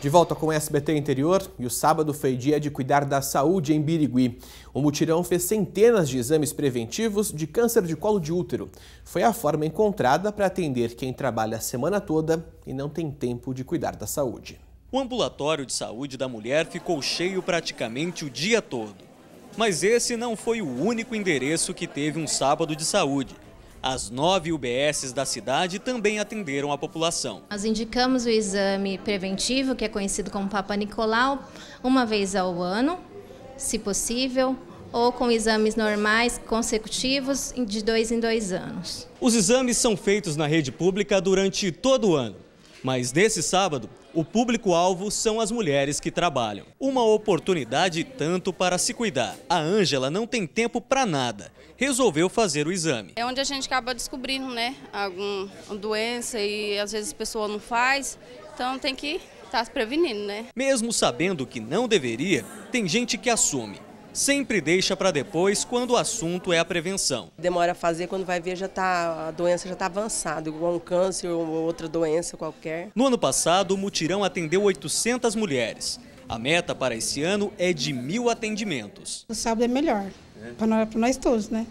De volta com o SBT Interior e o sábado foi dia de cuidar da saúde em Birigui. O mutirão fez centenas de exames preventivos de câncer de colo de útero. Foi a forma encontrada para atender quem trabalha a semana toda e não tem tempo de cuidar da saúde. O ambulatório de saúde da mulher ficou cheio praticamente o dia todo. Mas esse não foi o único endereço que teve um sábado de saúde. As nove UBSs da cidade também atenderam a população. Nós indicamos o exame preventivo, que é conhecido como Papa Nicolau, uma vez ao ano, se possível, ou com exames normais consecutivos de dois em dois anos. Os exames são feitos na rede pública durante todo o ano. Mas nesse sábado, o público-alvo são as mulheres que trabalham. Uma oportunidade tanto para se cuidar. A Ângela não tem tempo para nada. Resolveu fazer o exame. É onde a gente acaba descobrindo, né, alguma doença e às vezes a pessoa não faz. Então tem que estar tá se prevenindo, né? Mesmo sabendo que não deveria, tem gente que assume sempre deixa para depois quando o assunto é a prevenção. Demora a fazer, quando vai ver já tá, a doença já está avançada, igual um câncer ou outra doença qualquer. No ano passado, o mutirão atendeu 800 mulheres. A meta para esse ano é de mil atendimentos. O sábado é melhor, é. para nós, nós todos, né?